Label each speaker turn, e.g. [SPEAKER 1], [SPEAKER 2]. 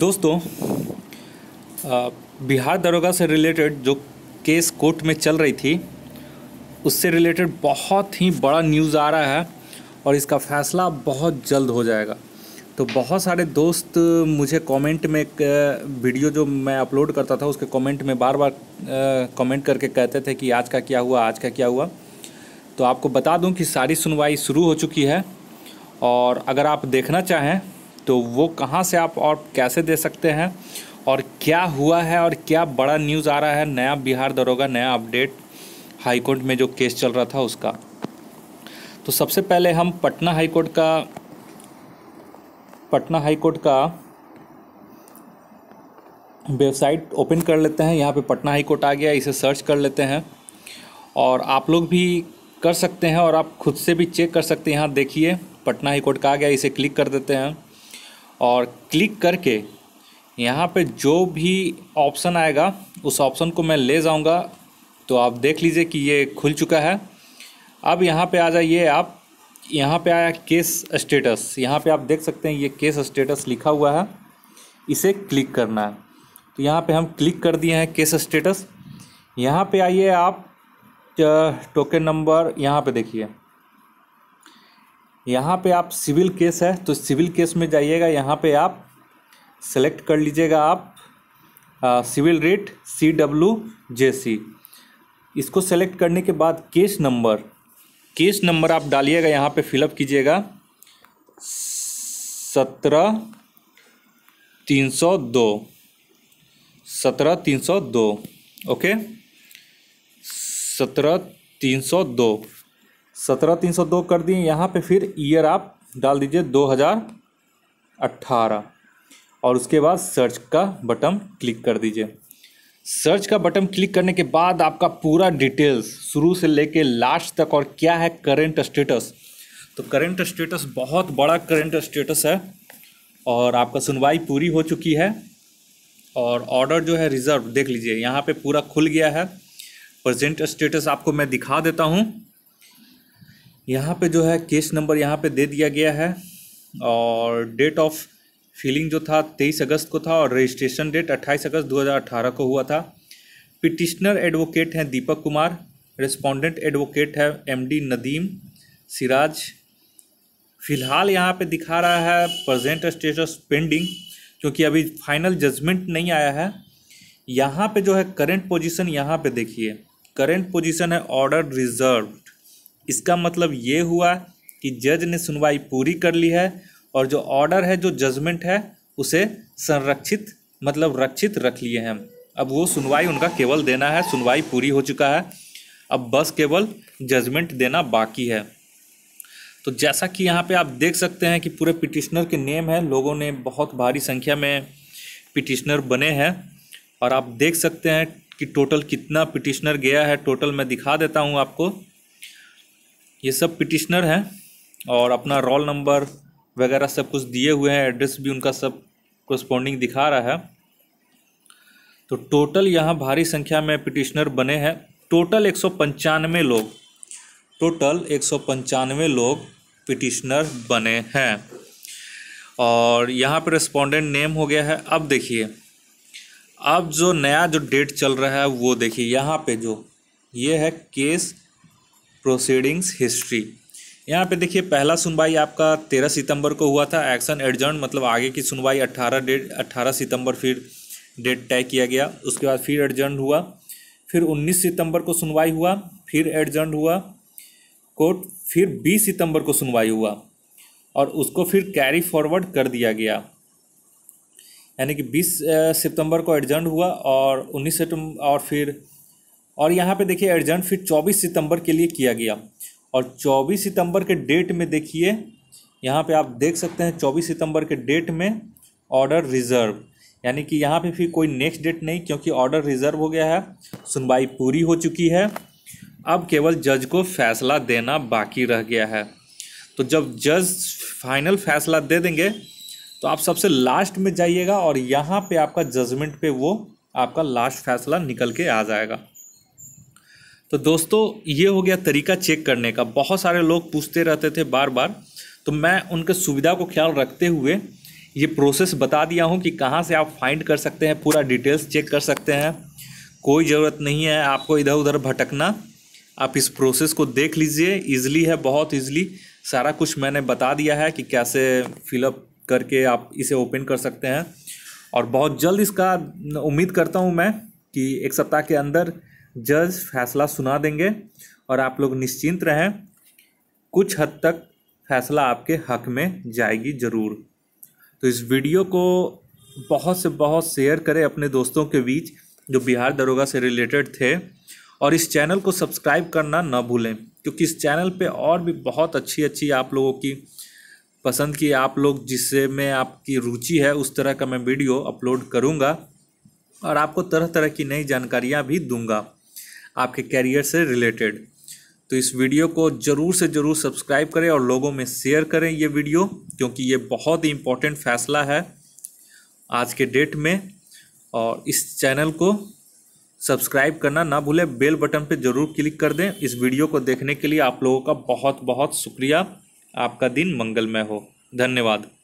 [SPEAKER 1] दोस्तों बिहार दरोगा से रिलेटेड जो केस कोर्ट में चल रही थी उससे रिलेटेड बहुत ही बड़ा न्यूज़ आ रहा है और इसका फैसला बहुत जल्द हो जाएगा तो बहुत सारे दोस्त मुझे कमेंट में एक वीडियो जो मैं अपलोड करता था उसके कमेंट में बार बार कमेंट करके कहते थे कि आज का क्या हुआ आज का क्या हुआ तो आपको बता दूं कि सारी सुनवाई शुरू हो चुकी है और अगर आप देखना चाहें तो वो कहाँ से आप और कैसे दे सकते हैं और क्या हुआ है और क्या बड़ा न्यूज़ आ रहा है नया बिहार दरोगा नया अपडेट हाईकोर्ट में जो केस चल रहा था उसका तो सबसे पहले हम पटना हाईकोर्ट का पटना हाईकोर्ट का वेबसाइट ओपन कर लेते हैं यहाँ पे पटना हाईकोर्ट आ गया इसे सर्च कर लेते हैं और आप लोग भी कर सकते हैं और आप खुद से भी चेक कर सकते हैं यहाँ देखिए पटना हाईकोर्ट का आ गया इसे क्लिक कर देते हैं और क्लिक करके यहाँ पे जो भी ऑप्शन आएगा उस ऑप्शन को मैं ले जाऊँगा तो आप देख लीजिए कि ये खुल चुका है अब यहाँ पे आ जाइए आप यहाँ पे आया केस स्टेटस यहाँ पे आप देख सकते हैं ये केस स्टेटस लिखा हुआ है इसे क्लिक करना है तो यहाँ पे हम क्लिक कर दिए हैं केस स्टेटस यहाँ पे आइए आप टोकन नंबर यहाँ पे देखिए यहाँ पे आप सिविल केस है तो सिविल केस में जाइएगा यहाँ पे आप सेलेक्ट कर लीजिएगा आप आ, civil writ C W J C इसको सेलेक्ट करने के बाद केस नंबर केस नंबर आप डालिएगा यहाँ पे फिलअप कीजिएगा सत्रह तीन सौ दो सत्रह तीन सौ दो ओके सत्रह तीन सौ दो सत्रह तीन सौ दो कर दिए यहाँ पे फिर ईयर आप डाल दीजिए दो हज़ार अट्ठारह और उसके बाद सर्च का बटन क्लिक कर दीजिए सर्च का बटन क्लिक करने के बाद आपका पूरा डिटेल्स शुरू से लेके लास्ट तक और क्या है करेंट स्टेटस तो करेंट स्टेटस बहुत बड़ा करेंट स्टेटस है और आपका सुनवाई पूरी हो चुकी है और ऑर्डर जो है रिज़र्व देख लीजिए यहाँ पे पूरा खुल गया है प्रेजेंट स्टेटस आपको मैं दिखा देता हूँ यहाँ पे जो है केस नंबर यहाँ पे दे दिया गया है और डेट ऑफ फीलिंग जो था तेईस अगस्त को था और रजिस्ट्रेशन डेट अट्ठाईस अगस्त दो हज़ार अट्ठारह को हुआ था पिटिशनर एडवोकेट हैं दीपक कुमार रिस्पोंडेंट एडवोकेट है एमडी नदीम सिराज फिलहाल यहाँ पे दिखा रहा है प्रजेंट स्टेटस पेंडिंग क्योंकि अभी फाइनल जजमेंट नहीं आया है यहाँ पे जो है करंट पोजीशन यहाँ पे देखिए करंट पोजीशन है ऑर्डर रिजर्व इसका मतलब ये हुआ कि जज ने सुनवाई पूरी कर ली है और जो ऑर्डर है जो जजमेंट है उसे संरक्षित मतलब रक्षित रख लिए हैं अब वो सुनवाई उनका केवल देना है सुनवाई पूरी हो चुका है अब बस केवल जजमेंट देना बाकी है तो जैसा कि यहाँ पे आप देख सकते हैं कि पूरे पिटिशनर के नेम हैं लोगों ने बहुत भारी संख्या में पिटिशनर बने हैं और आप देख सकते हैं कि टोटल कितना पिटिशनर गया है टोटल मैं दिखा देता हूँ आपको ये सब पिटिशनर हैं और अपना रोल नंबर वगैरह सब कुछ दिए हुए हैं एड्रेस भी उनका सब कोस्पॉन्डिंग दिखा रहा है तो टोटल यहाँ भारी संख्या में पिटिशनर बने हैं टोटल एक लोग टोटल एक लोग पिटिशनर बने हैं और यहाँ पर रिस्पोंडेंट नेम हो गया है अब देखिए अब जो नया जो डेट चल रहा है वो देखिए यहाँ पे जो ये है केस प्रोसीडिंग्स हिस्ट्री यहाँ पे देखिए पहला सुनवाई आपका तेरह सितंबर को हुआ था एक्शन एडजर्न मतलब आगे की सुनवाई अट्ठारह डेट अट्ठारह सितंबर फिर डेट तय किया गया उसके बाद फिर एडजर्न हुआ फिर उन्नीस सितंबर को सुनवाई हुआ फिर एडजर्न हुआ कोर्ट फिर बीस सितंबर को सुनवाई हुआ और उसको फिर कैरी फॉरवर्ड कर दिया गया यानी कि बीस सितंबर को एडजर्न हुआ और उन्नीस सितंबर और फिर और यहाँ पे देखिए अर्जेंट फिर 24 सितंबर के लिए किया गया और 24 सितंबर के डेट में देखिए यहाँ पे आप देख सकते हैं 24 सितंबर के डेट में ऑर्डर रिज़र्व यानी कि यहाँ पे फिर कोई नेक्स्ट डेट नहीं क्योंकि ऑर्डर रिज़र्व हो गया है सुनवाई पूरी हो चुकी है अब केवल जज को फैसला देना बाकी रह गया है तो जब जज फाइनल फैसला दे देंगे तो आप सबसे लास्ट में जाइएगा और यहाँ पे आपका जजमेंट पे वो आपका लास्ट फैसला निकल के आ जाएगा तो दोस्तों ये हो गया तरीका चेक करने का बहुत सारे लोग पूछते रहते थे बार बार तो मैं उनके सुविधा को ख्याल रखते हुए ये प्रोसेस बता दिया हूँ कि कहाँ से आप फाइंड कर सकते हैं पूरा डिटेल्स चेक कर सकते हैं कोई ज़रूरत नहीं है आपको इधर उधर भटकना आप इस प्रोसेस को देख लीजिए ईजिली है बहुत ईजिली सारा कुछ मैंने बता दिया है कि कैसे फिलअप करके आप इसे ओपन कर सकते हैं और बहुत जल्द इसका उम्मीद करता हूँ मैं कि एक सप्ताह के अंदर जज फैसला सुना देंगे और आप लोग निश्चिंत रहें कुछ हद तक फैसला आपके हक में जाएगी ज़रूर तो इस वीडियो को बहुत से बहुत शेयर करें अपने दोस्तों के बीच जो बिहार दरोगा से रिलेटेड थे और इस चैनल को सब्सक्राइब करना ना भूलें क्योंकि इस चैनल पे और भी बहुत अच्छी अच्छी आप लोगों की पसंद की आप लोग जिससे में आपकी रुचि है उस तरह का मैं वीडियो अपलोड करूँगा और आपको तरह तरह की नई जानकारियाँ भी दूँगा आपके कैरियर से रिलेटेड तो इस वीडियो को ज़रूर से ज़रूर सब्सक्राइब करें और लोगों में शेयर करें ये वीडियो क्योंकि ये बहुत ही इम्पोर्टेंट फैसला है आज के डेट में और इस चैनल को सब्सक्राइब करना ना भूलें बेल बटन पर ज़रूर क्लिक कर दें इस वीडियो को देखने के लिए आप लोगों का बहुत बहुत शुक्रिया आपका दिन मंगलमय हो धन्यवाद